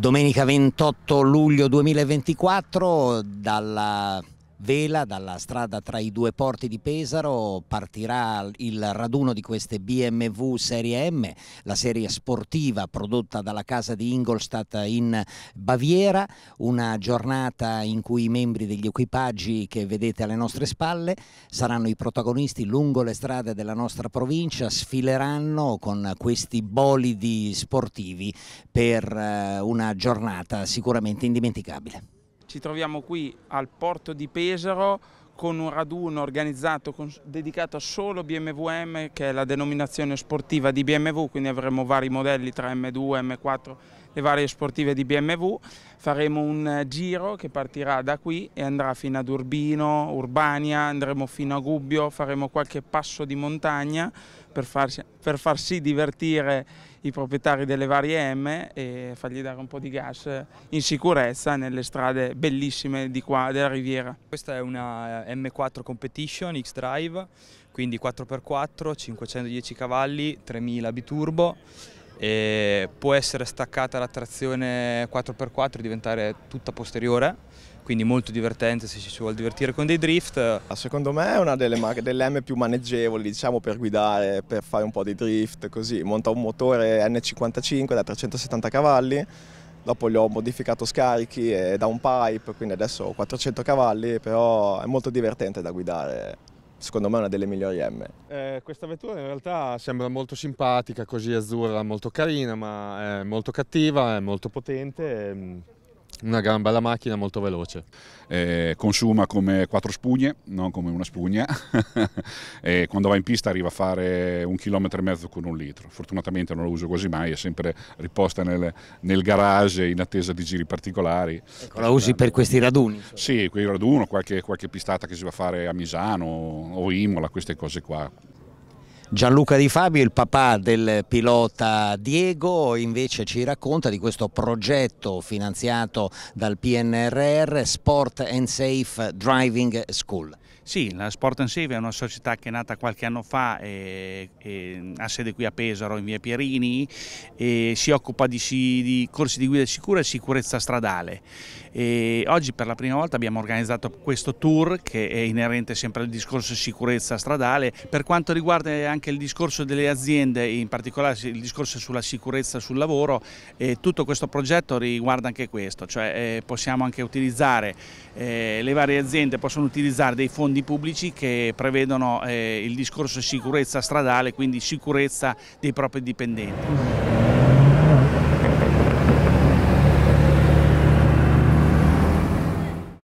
Domenica 28 luglio 2024 dalla Vela dalla strada tra i due porti di Pesaro partirà il raduno di queste BMW Serie M, la serie sportiva prodotta dalla casa di Ingolstadt in Baviera, una giornata in cui i membri degli equipaggi che vedete alle nostre spalle saranno i protagonisti lungo le strade della nostra provincia, sfileranno con questi bolidi sportivi per eh, una giornata sicuramente indimenticabile. Ci troviamo qui al porto di Pesaro con un raduno organizzato con, dedicato solo a M che è la denominazione sportiva di BMW, quindi avremo vari modelli tra M2, M4 le varie sportive di BMW. Faremo un giro che partirà da qui e andrà fino ad Urbino, Urbania, andremo fino a Gubbio, faremo qualche passo di montagna per, farsi, per far sì divertire i proprietari delle varie M e fargli dare un po' di gas in sicurezza nelle strade bellissime di qua della riviera. Questa è una eh, M4 Competition X-Drive, quindi 4x4, 510 cavalli, 3000 biturbo e può essere staccata la trazione 4x4 e diventare tutta posteriore, quindi molto divertente se ci si vuole divertire con dei drift. Secondo me è una delle, delle M più maneggevoli, diciamo, per guidare, per fare un po' di drift, così. Monta un motore N55 da 370 cavalli, dopo gli ho modificato scarichi e da un pipe, quindi adesso ho 400 cavalli, però è molto divertente da guidare secondo me è una delle migliori M. Eh, questa vettura in realtà sembra molto simpatica, così azzurra, molto carina, ma è molto cattiva, è molto potente. E... Ehm, una gran bella macchina molto veloce. Eh, consuma come quattro spugne, non come una spugna. e eh, quando va in pista arriva a fare un chilometro e mezzo con un litro. Fortunatamente non lo uso quasi mai, è sempre riposta nel, nel garage in attesa di giri particolari. Ecco, la usi per questi raduni? Sì, quei raduni, qualche, qualche pistata che si va a fare a Misano o Imola, queste cose qua. Gianluca Di Fabio, il papà del pilota Diego, invece ci racconta di questo progetto finanziato dal PNRR Sport and Safe Driving School. Sì, la Sport and Save è una società che è nata qualche anno fa, e, e, ha sede qui a Pesaro in via Pierini e si occupa di, di corsi di guida sicura e sicurezza stradale. E oggi per la prima volta abbiamo organizzato questo tour che è inerente sempre al discorso sicurezza stradale per quanto riguarda anche anche il discorso delle aziende, in particolare il discorso sulla sicurezza sul lavoro, e tutto questo progetto riguarda anche questo, cioè eh, possiamo anche utilizzare, eh, le varie aziende possono utilizzare dei fondi pubblici che prevedono eh, il discorso sicurezza stradale, quindi sicurezza dei propri dipendenti.